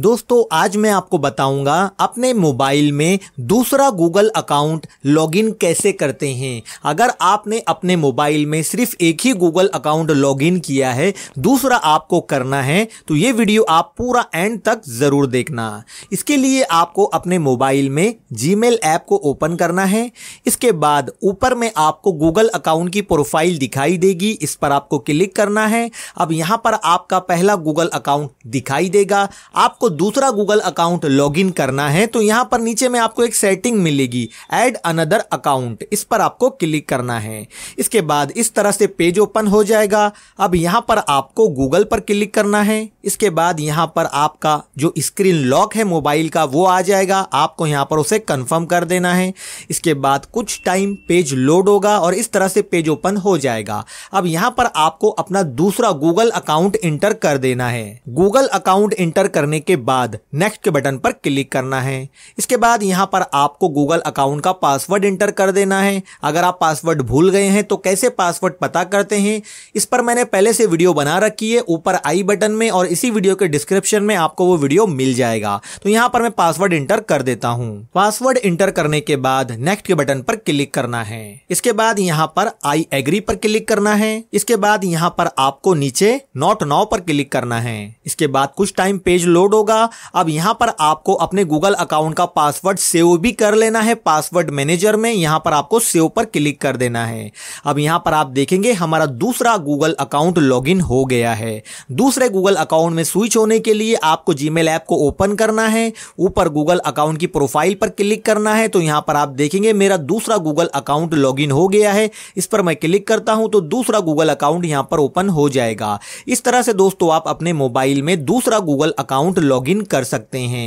दोस्तों आज मैं आपको बताऊंगा अपने मोबाइल में दूसरा गूगल अकाउंट लॉगिन कैसे करते हैं अगर आपने अपने मोबाइल में सिर्फ एक ही गूगल अकाउंट लॉगिन किया है दूसरा आपको करना है तो ये वीडियो आप पूरा एंड तक ज़रूर देखना इसके लिए आपको अपने मोबाइल में मेल ऐप को ओपन करना है इसके बाद ऊपर में आपको गूगल अकाउंट की प्रोफाइल दिखाई देगी इस पर आपको क्लिक करना है अब यहाँ पर आपका पहला गूगल अकाउंट दिखाई देगा आपको दूसरा गूगल अकाउंट लॉग इन करना है तो यहां पर नीचे में आपको एक सेटिंग मिलेगी एड अनदर अकाउंट इस पर आपको क्लिक करना है इसके बाद इस तरह से पेज ओपन हो जाएगा अब यहां पर आपको गूगल पर क्लिक करना है इसके बाद यहां पर आपका जो स्क्रीन लॉक है मोबाइल का वो आ जाएगा आपको यहां पर उसे कंफर्म कर देना है इसके बाद कुछ टाइम पेज लोड होगा और इस तरह से पेज ओपन हो जाएगा अब यहां पर आपको अपना दूसरा गूगल अकाउंट इंटर कर देना है गूगल अकाउंट इंटर करने के बाद नेक्स्ट के बटन पर क्लिक करना है इसके बाद यहाँ पर आपको गूगल अकाउंट का पासवर्ड इंटर कर देना है अगर आप पासवर्ड भूल गए हैं तो कैसे पासवर्ड पता करते हैं इस पर मैंने पहले से वीडियो बना रखी है ऊपर आई बटन में और इसी वीडियो के डिस्क्रिप्शन में आपको वो वीडियो मिल जाएगा तो यहाँ पर मैं पासवर्ड इंटर कर देता हूँ पासवर्ड इंटर करने के बाद नेक्स्ट के बटन पर क्लिक करना है इसके बाद यहाँ पर आई एग्री पर क्लिक करना है इसके बाद यहाँ पर आपको नीचे नॉट नाउ पर क्लिक करना है इसके बाद कुछ टाइम पेज लोड होगा होगा अब यहां पर आपको अपने गूगल अकाउंट का पासवर्ड सेव भी कर लेना है पासवर्ड मैनेजर में यहां पर आपको सेव पर क्लिक कर देना है अब यहां पर आप देखेंगे हमारा दूसरा गूगल अकाउंट लॉगिन हो गया है दूसरे गूगल अकाउंट में स्विच होने के लिए आपको जीमेल ऐप को ओपन करना है ऊपर गूगल अकाउंट की प्रोफाइल पर क्लिक करना है तो यहां पर आप देखेंगे मेरा दूसरा गूगल अकाउंट लॉगिन हो गया है इस पर मैं क्लिक करता हूं तो दूसरा गूगल अकाउंट यहां पर ओपन हो जाएगा इस तरह से दोस्तों आप अपने मोबाइल में दूसरा गूगल अकाउंट लॉग लॉगिन कर सकते हैं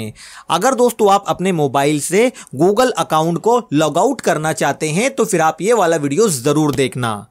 अगर दोस्तों आप अपने मोबाइल से गूगल अकाउंट को लॉग आउट करना चाहते हैं तो फिर आप ये वाला वीडियो ज़रूर देखना